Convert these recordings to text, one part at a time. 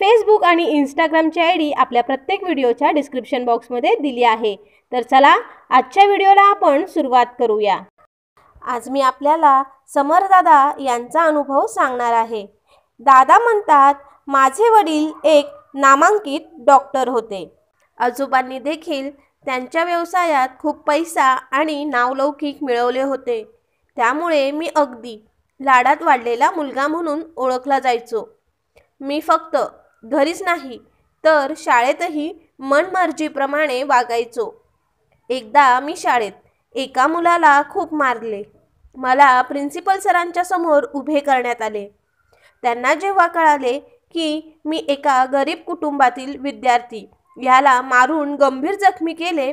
Facebook आणि इंस्टाग्रामची I D आपल्या प्रत्येक व्हिडिओच्या डिस्क्रिप्शन बॉक्समध्ये दिली आहे तर चला आजच्या व्हिडिओला आपण सुरुवात करूया आज मी आपल्याला समरदादा यांचा अनुभव सांगणार आहे दादा म्हणतात माझे वडील एक नामांकित डॉक्टर होते आजोबांनी देखील त्यांच्या व्यवसायात खूप पैसा आणि नावलौकिक मिळवले होते त्यामुळे मी अगदी लाडात वाढलेला मुलगा म्हणून ओळखला जायचो मी फक्त घरीच नाही तर शाळेतही मनमर्जीप्रमाणे वागायचो एकदा मी शाळेत एका मुलाला खूप मारले मला प्रिन्सिपल सरांच्या समोर उभे करण्यात आले त्यांना जेव्हा कळाले की मी एका गरीब कुटुंबातील विद्यार्थी याला मारून गंभीर जखमी केले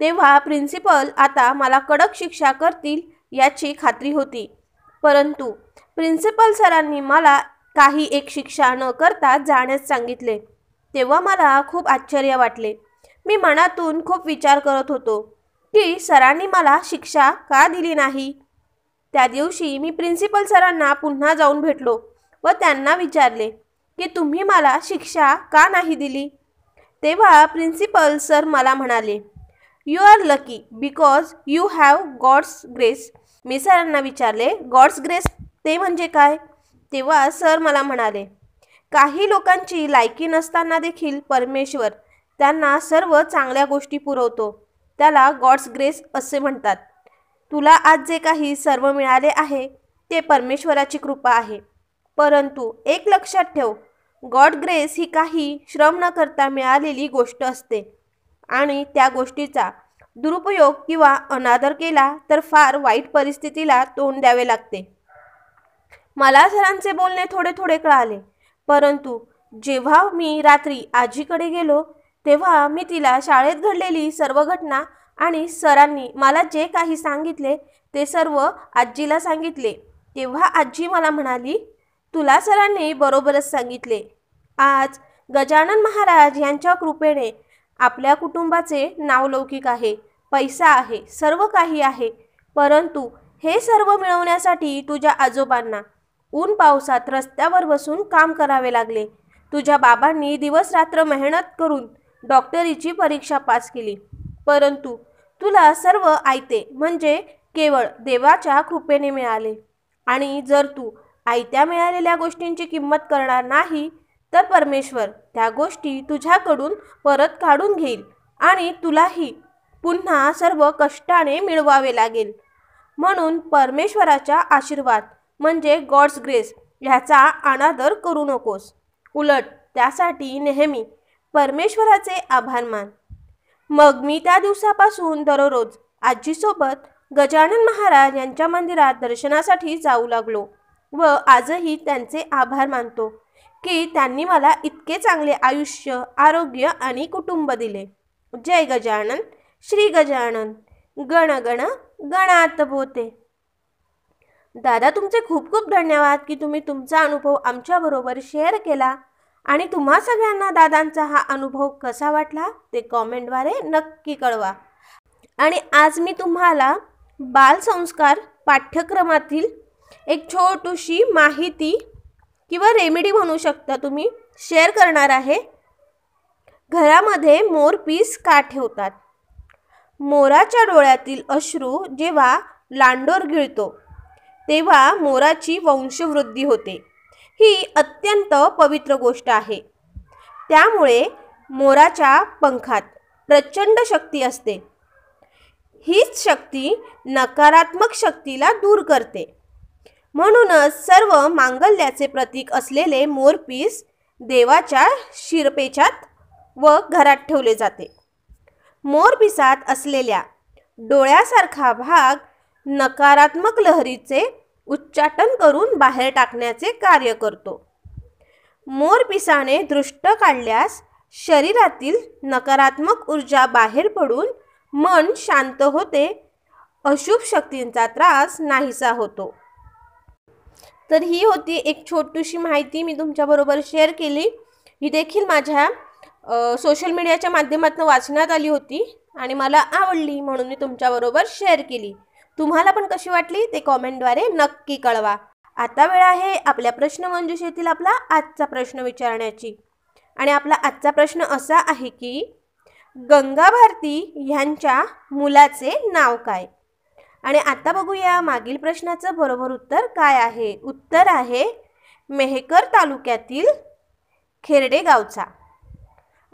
तेव्हा प्रिन्सिपल आता मला कडक शिक्षा करतील याची खात्री होती परंतु प्रिन्सिपल सरांनी मला काही एक शिक्षा न करता जाण्यास सांगितले तेव्हा मला खूप आश्चर्य वाटले मी मनातून खूप विचार करत होतो की सरांनी मला शिक्षा का दिली नाही त्या दिवशी मी प्रिन्सिपल सरांना पुन्हा जाऊन भेटलो व त्यांना विचारले की तुम्ही मला शिक्षा का नाही दिली तेव्हा प्रिन्सिपल सर मला म्हणाले you are lucky because you have God's grace मी सरांना विचारले गॉड्स ग्रेस ते म्हणजे काय तेव्हा सर मला म्हणाले काही लोकांची लायकी नसताना देखील परमेश्वर त्यांना सर्व चांगल्या गोष्टी पुरवतो त्याला गॉड्स ग्रेस असे म्हणतात तुला आज जे काही सर्व मिळाले आहे ते परमेश्वराची कृपा आहे परंतु एक लक्षात ठेव गॉड ग्रेस ही काही श्रम न करता मिळालेली गोष्ट असते आणि त्या गोष्टीचा दुरुपयोग किंवा अनादर केला तर फार वाईट परिस्थितीला तोंड द्यावे लागते मला सरांचे बोलणे थोडे थोडे कळाले परंतु जेव्हा मी रात्री आजीकडे गेलो तेव्हा मी तिला शाळेत घडलेली सर्व घटना आणि सरांनी मला जे काही सांगितले ते सर्व आजीला सांगितले तेव्हा आजी मला म्हणाली तुला सरांनी बरोबरच सांगितले आज गजानन महाराज यांच्या कृपेने आपल्या कुटुंबाचे नावलौकिक आहे पैसा आहे सर्व काही आहे परंतु हे सर्व मिळवण्यासाठी तुझ्या आजोबांना ऊन पावसात रस्त्यावर बसून काम करावे लागले तुझ्या बाबांनी दिवसरात्र मेहनत करून डॉक्टरीची परीक्षा पास केली परंतु तुला सर्व आयते म्हणजे केवळ देवाच्या कृपेने मिळाले आणि जर तू आयत्या मिळालेल्या गोष्टींची किंमत करणार नाही तर परमेश्वर त्या गोष्टी तुझ्याकडून परत काढून घेईल आणि तुलाही पुन्हा सर्व कष्टाने मिळवावे लागेल म्हणून परमेश्वराचा आशीर्वाद म्हणजे गॉड्स ग्रेस ह्याचा अनादर करू नकोस उलट त्यासाठी नेहमी परमेश्वराचे आभार मान मग मी त्या दिवसापासून दररोज आजीसोबत गजानन महाराज यांच्या मंदिरात दर्शनासाठी जाऊ लागलो व आजही त्यांचे आभार मानतो की त्यांनी मला इतके चांगले आयुष्य आरोग्य आणि कुटुंब दिले जय गजानन श्री गजानन गण गण गणात बोते दादा तुमचे खूप खूप धन्यवाद की तुम्ही तुमचा अनुभव आमच्याबरोबर शेअर केला आणि तुम्हा सगळ्यांना दादांचा हा अनुभव कसा वाटला ते कॉमेंटद्वारे नक्की कळवा आणि आज मी तुम्हाला बालसंस्कार पाठ्यक्रमातील एक छोटीशी माहिती किंवा रेमेडी म्हणू शकता तुम्ही शेअर करणार आहे घरामध्ये मोर पीस का ठेवतात मोराच्या डोळ्यातील अश्रू जेव्हा लांडोर गिळतो तेव्हा मोराची वंशवृद्धी होते ही अत्यंत पवित्र गोष्ट आहे त्यामुळे मोराच्या पंखात प्रचंड शक्ती असते हीच शक्ती नकारात्मक शक्तीला दूर करते म्हणूनच सर्व मांगल्याचे प्रतीक असलेले मोरपीस देवाच्या शिरपेच्यात व घरात ठेवले जाते मोरपिसात असलेल्या डोळ्यासारखा भाग नकारात्मक लहरीचे उच्चाटन करून बाहेर टाकण्याचे कार्य करतो मोर पिसाने दृष्ट काढल्यास शरीरातील नकारात्मक ऊर्जा बाहेर पडून मन शांत होते अशुभ शक्तींचा त्रास नाहीसा होतो तर ही होती एक छोटीशी माहिती मी तुमच्याबरोबर शेअर केली ही देखील माझ्या सोशल मीडियाच्या माध्यमातून वाचण्यात आली होती आणि मला आवडली म्हणून मी तुमच्याबरोबर शेअर केली तुम्हाला पण कशी वाटली ते कॉमेंटद्वारे नक्की कळवा आता वेळ आहे आपल्या प्रश्न प्रश्नमंजुषेतील आपला आजचा प्रश्न विचारण्याची आणि आपला आजचा प्रश्न असा आहे की गंगा भारती ह्यांच्या मुलाचे नाव काय आणि आता बघूया मागील प्रश्नाचं बरोबर उत्तर काय आहे उत्तर आहे मेहकर तालुक्यातील खेरडे गावचा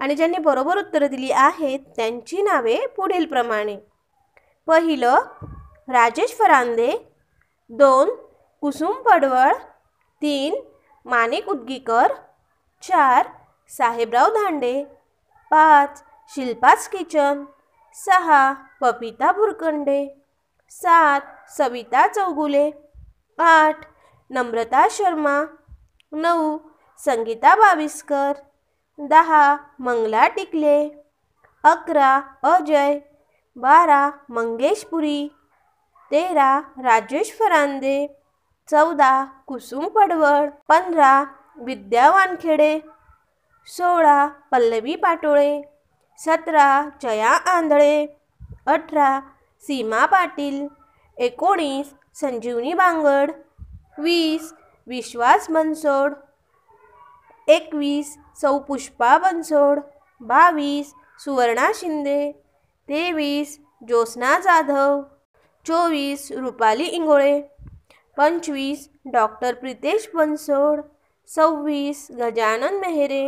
आणि ज्यांनी बरोबर उत्तरं दिली आहेत त्यांची नावे पुढीलप्रमाणे पहिलं राजेश फरांदे दोन कुसुम पडवळ तीन माणिक उद्गीकर, चार साहेबराव धांडे पाच शिल्पास किचन सहा पपिता भुरकंडे सात सविता चौगुले आठ नम्रता शर्मा नऊ संगीता बाविस्कर दहा मंगला टिकले अकरा अजय बारा पुरी तेरा राजेश फरांदे चौदा कुसुम पडवळ पंधरा विद्या वानखेडे सोळा पल्लवी पाटोळे सतरा जया आंधळे अठरा सीमा पाटील एकोणीस संजीवनी बांगड वीस विश्वास बनसोड एकवीस सौपुष्पा बनसोड बावीस सुवर्णा शिंदे तेवीस ज्योत्स्ना जाधव चोवीस रुपाली इंगोळे पंचवीस डॉक्टर प्रितेश बनसोड सव्वीस गजानन मेहरे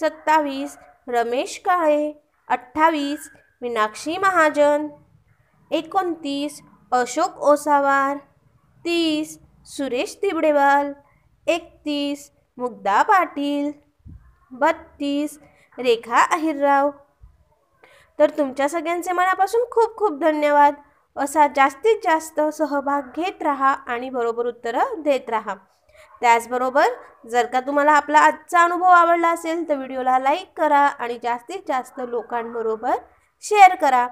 सत्तावीस रमेश काळे अठ्ठावीस मीनाक्षी महाजन एकोणतीस अशोक ओसावार तीस सुरेश तिबडेवाल एकतीस मुग्धा पाटील बत्तीस रेखा अहिरराव तर तुमच्या सगळ्यांचे मनापासून खूप खूप धन्यवाद असा जास्तीत जास्त सहभाग घेत राहा आणि बरोबर उत्तरं देत राहा त्याचबरोबर जर का तुम्हाला आपला आजचा अनुभव आवडला असेल तर व्हिडिओला लाईक करा आणि जास्तीत जास्त लोकांबरोबर शेअर करा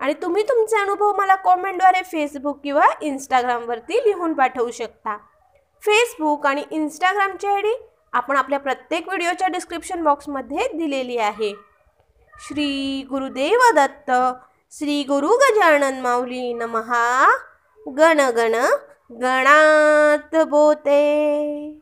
आणि तुम्ही तुमचे अनुभव मला कॉमेंटद्वारे फेसबुक किंवा इंस्टाग्रामवरती लिहून पाठवू शकता फेसबुक आणि इंस्टाग्रामची आय डी आपण आपल्या प्रत्येक व्हिडिओच्या डिस्क्रिप्शन बॉक्समध्ये दिलेली आहे श्री गुरुदेव दत्त श्री गुरु गजानन माऊली नमहा गण गण गणात बोते